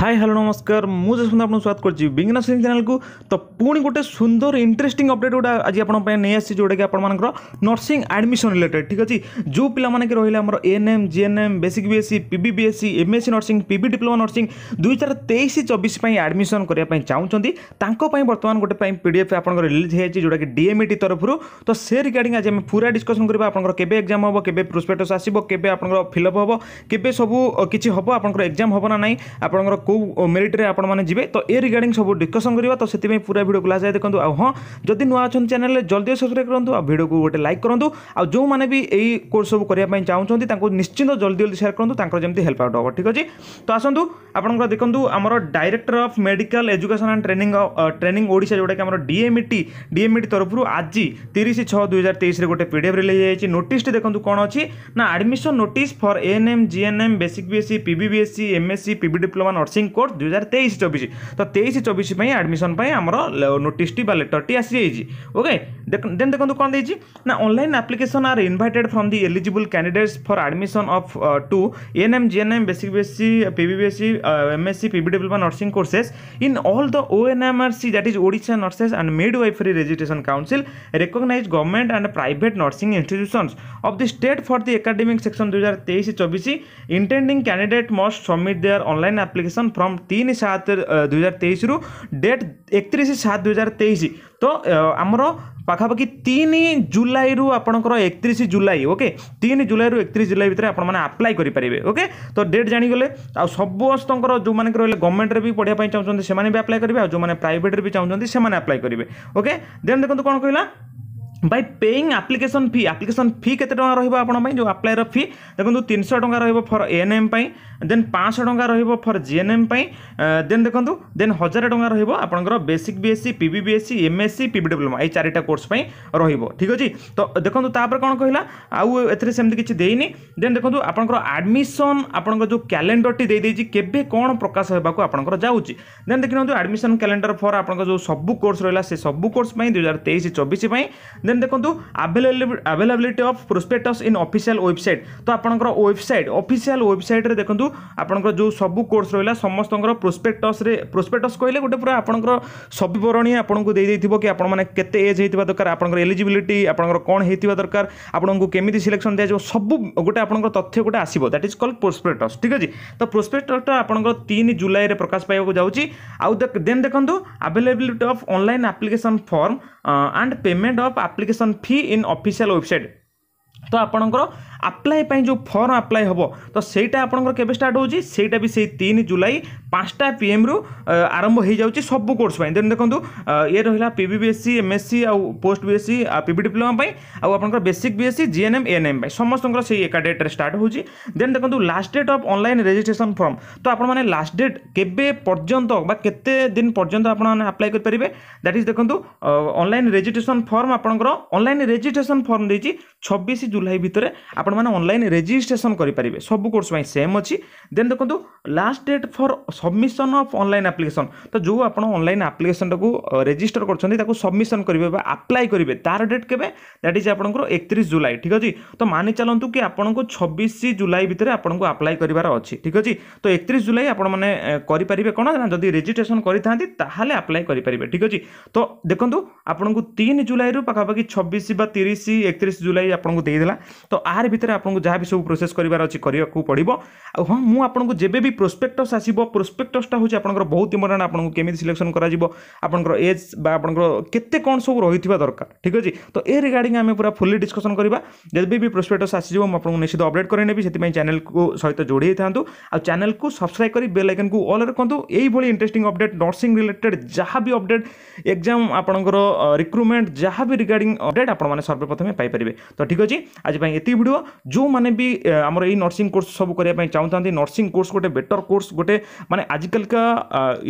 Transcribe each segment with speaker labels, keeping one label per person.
Speaker 1: high hello ନମସ୍କାର ମୁଁ ଯଶବନ୍ତ ଆପଣଙ୍କୁ ସ୍ୱାଗତ କରୁଛି ବିଙ୍ଗନା ସିଂ ଚ୍ୟାନେଲକୁ ତ ପୁଣି ଗୋଟେ ସୁନ୍ଦର ଇଣ୍ଟରେଷ୍ଟିଂ ଅପଡ଼େଟ୍ ଗୋଟେ ଆଜି ଆପଣଙ୍କ ପାଇଁ ନେଇ ଆସିଛି ଯେଉଁଟାକି ଆପଣମାନଙ୍କର ନର୍ସିଂ ଆଡ଼ମିସନ୍ ରିଲେଟେଡ୍ ଠିକ୍ ଅଛି ଯେଉଁ ପିଲାମାନେ କି ରହିଲେ ଆମର ANM GNM basic BSc PB BSc MSc nursing PB diploma nursing ଦୁଇ ହଜାର ତେଇଶ ଚବିଶ ପାଇଁ ଆଡ଼ମିସନ୍ କରିବା ପାଇଁ ଚାହୁଁଛନ୍ତି ତାଙ୍କ ପାଇଁ ବର୍ତ୍ତମାନ ଗୋଟେ ପାଇଁ ପି ଡି ଏଫ୍ ଆପଣଙ୍କର ରିଲିଜ୍ ହେଇଯାଇଛି ଯେଉଁଟାକି ଡିଏମ୍ଇଟି ତରଫରୁ ତ ସେ ରିଗାର୍ଡ଼ିଂ ଆଜି ଆମେ ପୁରା ଡିସ୍କସନ୍ କରିବା ଆପଣଙ୍କର କେବେ ଏକ୍ଜାମ୍ ହେବ କେବେ ପ୍ରୋସ୍ପେକ୍ଟସ୍ ଆସିବ କେବେ ଆପଣଙ୍କର ଫିଲ୍ଅପ୍ ହେବ କେବେ ସବୁ କିଛି ହେବ ଆପଣଙ୍କର ଏକ୍ଜାମ୍ ହେବ ନା ନାହିଁ ଆପଣଙ୍କର କେଉଁ ମେରିଟ୍ରେ ଆପଣମାନେ ଯିବେ ତ ଏ ରିଗାର୍ଡିଂ ସବୁ ଡିସ୍କସନ୍ କରିବା ତ ସେଥିପାଇଁ ପୁରା ଭିଡ଼ିଓକୁ ଲାଷ୍ଟ ଯାଏ ଦେଖନ୍ତୁ ଆଉ ହଁ ଯଦି ନୂଆ ଅଛନ୍ତି ଚ୍ୟାନେଲ୍ରେ ଜଲ୍ଦି ସବସ୍କ୍ରାଇବ୍ କରନ୍ତୁ ଆଉ ଭିଡ଼ିଓକୁ ଗୋଟେ ଲାଇକ୍ କରନ୍ତୁ ଆଉ ଯେଉଁମାନେ ବି ଏଇ କୋର୍ସ ସବୁ କରିବା ପାଇଁ ଚାହୁଁଛନ୍ତି ତାଙ୍କୁ ନିଶ୍ଚିନ୍ତ ଜଲ୍ଦି ଜଲ୍ଦି ସେୟାର କରନ୍ତୁ ତାଙ୍କର ଯେମିତି ହେଲ୍ପ ଆଉଟ୍ ହେବ ଠିକ୍ ଅଛି ତ ଆସନ୍ତୁ ଆପଣଙ୍କର ଦେଖନ୍ତୁ ଆମର director of medical education and training training Odisha ଯେଉଁଟାକି ଆମର ଡିଏମ୍ଇଟି ଡିଏମ୍ଇଟି ତରଫରୁ ଆଜି ତିରିଶ ଛଅ ଦୁଇ ହଜାର ତେଇଶରେ ଗୋଟେ ପିଡ଼ିଏଫ୍ ରିଲିଜ୍ ହେଇଯାଇଛି ନୋଟିସ୍ଟି ଦେଖନ୍ତୁ କ'ଣ ଅଛି ନା admission notice for ANM GNM basic BSc PBBSc MSc PB diploma nursing nursing course ଦୁଇ ହଜାର ତେଇଶ ଚବିଶ ତ ତେଇଶ ଚବିଶ ପାଇଁ ଆଡ଼ମିସନ୍ ପାଇଁ ଆମର ନୋଟିସ୍ଟି ବା ଲେଟର୍ଟି ଆସିଯାଇଛି okay Then the kondu kon deji na online application are invited from the eligible candidates for admission of uh, to ANM GNM basic BSc PBBSc uh, MSc PB diploma nursing courses in all the ONMRC that is Odisha Nurses and Midwifery Registration Council recognized government and private nursing institutions of the state for the academic section 2023-24 intending candidate must submit their online application from 3 7 2023 date একত্রিশ সাত দুই হাজার তেইশ ତ ଆମର ପାଖାପାଖି ତିନି ଜୁଲାଇରୁ ଆପଣଙ୍କର ଏକତିରିଶ ଜୁଲାଇ ଓକେ ତିନି ଜୁଲାଇରୁ ଏକତିରିଶ ଜୁଲାଇ ଭିତରେ ଆପଣମାନେ ଆପ୍ଲାଏ କରିପାରିବେ ଓକେ ତ ଡେଟ୍ ଜାଣିଗଲେ ଆଉ ସମସ୍ତଙ୍କର ଯେଉଁମାନଙ୍କର ରହିଲେ ଗଭର୍ଣ୍ଣମେଣ୍ଟରେ ବି ପଢ଼ିବା ପାଇଁ ଚାହୁଁଛନ୍ତି ସେମାନେ ବି ଆପ୍ଲାଏ କରିବେ ଆଉ ଯେଉଁମାନେ ପ୍ରାଇଭେଟ୍ରେ ବି ଚାହୁଁଛନ୍ତି ସେମାନେ ଆପ୍ଲାଏ କରିବେ ଓକେ ଦେନ୍ ଦେଖନ୍ତୁ କ'ଣ କହିଲା by paying application fee application fee কত টাকা রইবা আপন বাই যে অ্যাপ্লিকেশন ফি দেখো 300 টাকা রইবা ফর এনএম পাই দেন 500 টাকা রইবা ফর জিএনএম পাই দেন দেখো দেন 1000 টাকা রইবা আপন গৰ বেসিক বিএসসি পিভিবিএসসি এমএসসি পিডব্লিউ এই চাৰিটা কোর্স পাই রইবা ঠিক আছে তো দেখো তাৰ পৰা কোন কহেলা আৰু এতিয়া সেম কিছু দেইনি দেন দেখো আপনৰ admision আপনৰ যে calendar টি দেই দিজি কেবে কোন প্রকাশ হবা কো আপনৰ যাওচি দেন দেখো admision calendar ফর আপনৰ যে সব কোর্স ৰেলা সে সব কোর্স পাই 2023 24 পাই দেন দেখুন availability of prospectus in official website ତ ଆପଣଙ୍କର ୱେବସାଇଟ୍ ଅଫିସିଆଲ ୱେବସାଇଟ୍ରେ ଦେଖନ୍ତୁ ଆପଣଙ୍କର ଯେଉଁ ସବୁ କୋର୍ସ ରହିଲା ସମସ୍ତଙ୍କର ପ୍ରୋସ୍ପେକ୍ଟସ୍ରେ ପ୍ରୋସ୍ପେକ୍ଟସ୍ କହିଲେ ଗୋଟେ ପୁରା ଆପଣଙ୍କର ସବିବରଣୀ ଆପଣଙ୍କୁ ଦେଇଦେଇଥିବ କି ଆପଣମାନେ କେତେ ଏଜ୍ ହେଇଥିବା ଦରକାର ଆପଣଙ୍କର ଏଲିଜିବିଲିଟି ଆପଣଙ୍କର କ'ଣ ହେଇଥିବା ଦରକାର ଆପଣଙ୍କୁ କେମିତି ସିଲେକ୍ସନ୍ ଦିଆଯିବ ସବୁ ଗୋଟେ ଆପଣଙ୍କର ତଥ୍ୟ ଗୋଟେ ଆସିବ ଦ୍ୟାଟ୍ ଇଜ୍ କଲ୍ ପ୍ରୋସ୍ପେକ୍ଟସ୍ ଠିକ୍ ଅଛି ତ ପ୍ରୋସ୍ପେକ୍ଟସ୍ଟା ଆପଣଙ୍କର ତିନି ଜୁଲାଇରେ ପ୍ରକାଶ ପାଇବାକୁ ଯାଉଛି ଆଉ ଦେନ୍ ଦେଖନ୍ତୁ availability of online application form and payment of application fee in official website ତ ଆପଣଙ୍କର ଆପ୍ଲାଏ ପାଇଁ ଯେଉଁ ଫର୍ମ ଆପ୍ଲାଏ ହେବ ତ ସେଇଟା ଆପଣଙ୍କର କେବେ ଷ୍ଟାର୍ଟ ହେଉଛି ସେଇଟା ବି ସେଇ ତିନି ଜୁଲାଇ ପାଞ୍ଚଟା ପିଏମ୍ରୁ ଆରମ୍ଭ ହୋଇଯାଉଛି ସବୁ କୋର୍ସ ପାଇଁ ଦେନ୍ ଦେଖନ୍ତୁ ଇଏ ରହିଲା ପି ବି ବିଏସ୍ସି ଏମ୍ଏସ୍ସି ଆଉ post BSc P B diploma ପାଇଁ ଆଉ ଆପଣଙ୍କର ବେସିକ୍ ବିଏସ୍ସି ଜିଏନ୍ଏମ୍ ଏନ୍ଏମ୍ ପାଇଁ ସମସ୍ତଙ୍କର ସେଇ ଏକା ଡେଟ୍ରେ ଷ୍ଟାର୍ଟ ହେଉଛି ଦେନ୍ ଦେଖନ୍ତୁ last date of online registration form ତ ଆପଣମାନେ ଲାଷ୍ଟ ଡେଟ୍ କେବେ ପର୍ଯ୍ୟନ୍ତ ବା କେତେ ଦିନ ପର୍ଯ୍ୟନ୍ତ ଆପଣମାନେ ଆପ୍ଲାଏ କରିପାରିବେ ଦ୍ୟାଟ୍ ଇଜ୍ ଦେଖନ୍ତୁ ଅନଲାଇନ୍ ରେଜିଷ୍ଟ୍ରେସନ୍ ଫର୍ମ ଆପଣଙ୍କର ଅନଲାଇନ୍ ରେଜିଷ୍ଟ୍ରେସନ୍ ଫର୍ମ ଦେଇଛି ଛବିଶ ଜୁଲାଇ ଭିତରେ ଆପଣ ଆପଣମାନେ ଅନଲାଇନ୍ ରେଜିଷ୍ଟ୍ରେସନ୍ କରିପାରିବେ ସବୁ କୋର୍ସ ପାଇଁ ସେମ୍ ଅଛି ଦେନ୍ ଦେଖନ୍ତୁ last date for submission of online application ତ ଯେଉଁ ଆପଣ ଅନଲାଇନ୍ ଆପ୍ଲିକେସନ୍ଟାକୁ ରେଜିଷ୍ଟର କରୁଛନ୍ତି ତାକୁ ସବମିସନ୍ କରିବେ ବା ଆପ୍ଲାଏ କରିବେ ତା'ର ଡେଟ୍ କେବେ ଦ୍ୟାଟ୍ ଇଜ୍ ଆପଣଙ୍କର ଏକତିରିଶ ଜୁଲାଇ ଠିକ୍ ଅଛି ତ ମାନି ଚାଲନ୍ତୁ କି ଆପଣଙ୍କୁ ଛବିଶ ଜୁଲାଇ ଭିତରେ ଆପଣଙ୍କୁ ଆପ୍ଲାଏ କରିବାର ଅଛି ଠିକ୍ ଅଛି ତ ଏକତିରିଶ ଜୁଲାଇ ଆପଣମାନେ କରିପାରିବେ କ'ଣ ନା ଯଦି ରେଜିଷ୍ଟ୍ରେସନ୍ କରିଥାନ୍ତି ତାହେଲେ ଆପ୍ଲାଏ କରିପାରିବେ ଠିକ୍ ଅଛି ତ ଦେଖନ୍ତୁ ଆପଣଙ୍କୁ ତିନି ଜୁଲାଇରୁ ପାଖାପାଖି ଛବିଶ ବା ତିରିଶ ଏକତିରିଶ ଜୁଲାଇ ଆପଣଙ୍କୁ ଦେଇଦେଲା ତ ଆର ଭିତରେ ଭିତରେ ଆପଣଙ୍କୁ ଯାହା ବି ସବୁ ପ୍ରୋସେସ୍ କରିବାର ଅଛି କରିବାକୁ ପଡ଼ିବ ଆଉ ହଁ ମୁଁ ଆପଣଙ୍କୁ ଯେବେ ବି ପ୍ରୋସ୍ପେକ୍ଟସ୍ ଆସିବ ପ୍ରୋସ୍ପେକ୍ଟସ୍ଟା ହେଉଛି ଆପଣଙ୍କର ବହୁତ ଇମ୍ପୋର୍ଟାଣ୍ଟ ଆପଣଙ୍କୁ କେମିତି ସିଲେକ୍ସନ୍ କରାଯିବ ଆପଣଙ୍କର ଏଜ୍ ବା ଆପଣଙ୍କର କେତେ କ'ଣ ସବୁ ରହିଥିବା ଦରକାର ଠିକ୍ ଅଛି ତ ଏ ରିଗାର୍ଡ଼ିଂ ଆମେ ପୁରା ଫୁଲି ଡିସ୍କସନ୍ କରିବା ଯେବେ ବି ପ୍ରୋସ୍ପେକ୍ଟସ୍ ଆସିଯିବ ମୁଁ ଆପଣଙ୍କୁ ନିଶ୍ଚିତ ଅପଡ଼େଟ୍ କରିନେବି ସେଥିପାଇଁ ଚ୍ୟାନେଲ୍କୁ ସହିତ ଯୋଡ଼ି ହେଇଥାନ୍ତୁ ଆଉ ଚ୍ୟାନେଲ୍କୁ ସବସ୍କ୍ରାଇବ୍ କରି ବେଲ୍ ଆଇକନ୍କୁ ଅଲ୍ ରଖନ୍ତୁ ଏଇଭଳି ଇଣ୍ଟରେଷ୍ଟିଂ ଅପଡ଼େଟ୍ ନର୍ସିଂ ରିଲେଟେଡ୍ ଯାହା ବି ଅପଡ଼େଟ୍ ଏକ୍ଜାମ୍ ଆପଣଙ୍କର ରିକ୍ରୁଟମେଣ୍ଟ ଯାହା ବି ରିଗାର୍ଡ଼ିଂ ଅପଡ଼େଟ୍ ଆପଣମାନେ ସର୍ବପ୍ରଥମେ ପାଇପାରିବେ ତ ଠିକ୍ ଅଛି ଆଜି ପାଇଁ ଏତିକି ଭିଡ଼ିଓ ଯେଉଁମାନେ ବି ଆମର ଏଇ ନର୍ସିଂ କୋର୍ସ ସବୁ କରିବା ପାଇଁ ଚାହୁଁଥାନ୍ତି ନର୍ସିଂ କୋର୍ସ ଗୋଟେ ବେଟର୍ କୋର୍ସ ଗୋଟେ ମାନେ ଆଜିକାଲିକା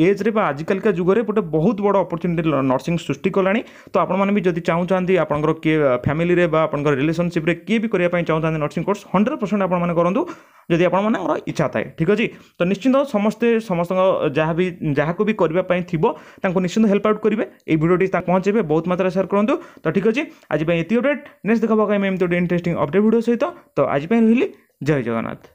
Speaker 1: ଏଜ୍ରେ ବା ଆଜିକାଲିକା ଯୁଗରେ ଗୋଟେ ବହୁତ ବଡ଼ ଅପରଚ୍ୟୁନିଟି ନର୍ସିଂ ସୃଷ୍ଟି କଲାଣି ତ ଆପଣମାନେ ବି ଯଦି ଚାହୁଁଛନ୍ତି ଆପଣଙ୍କର କିଏ ଫ୍ୟାମିଲିରେ ବା ଆପଣଙ୍କର ରିଲେସନସିପ୍ରେ କିଏ ବି କରିବା ପାଇଁ ଚାହୁଁଥାନ୍ତି ନର୍ସିଂ କୋର୍ସ ହଣ୍ଡ୍ରେଡ଼ ପରସେଣ୍ଟ ଆପଣମାନେ କରନ୍ତୁ ଯଦି ଆପଣମାନଙ୍କର ଇଚ୍ଛା ଥାଏ ଠିକ୍ ଅଛି ତ ନିଶ୍ଚିନ୍ତ ସମସ୍ତେ ସମସ୍ତଙ୍କ ଯାହା ବି ଯାହାକୁ ବି କରିବା ପାଇଁ ଥିବ ତାଙ୍କୁ ନିଶ୍ଚିନ୍ତ ହେଲ୍ପ ଆଉଟ୍ କରିବେ ଏହି ଭିଡ଼ିଓଟି ତାଙ୍କୁ ପହଞ୍ଚାଇବେ ବହୁତ ମାତ୍ରାରେ ସେୟାର କରନ୍ତୁ ତ ଠିକ୍ ଅଛି ଆଜି ପାଇଁ ଏତିକି ଅପଡ଼େଟ୍ ନେକ୍ସଟ ଦେଖା ପାଇବା ପାଇଁ ଏମିତି ଗୋଟେ ଇଣ୍ଟରେଷ୍ଟିଂ ଅପଡ଼େଟ୍ ଭିଡ଼ିଓ ସହିତ तो आज रही जय जगन्नाथ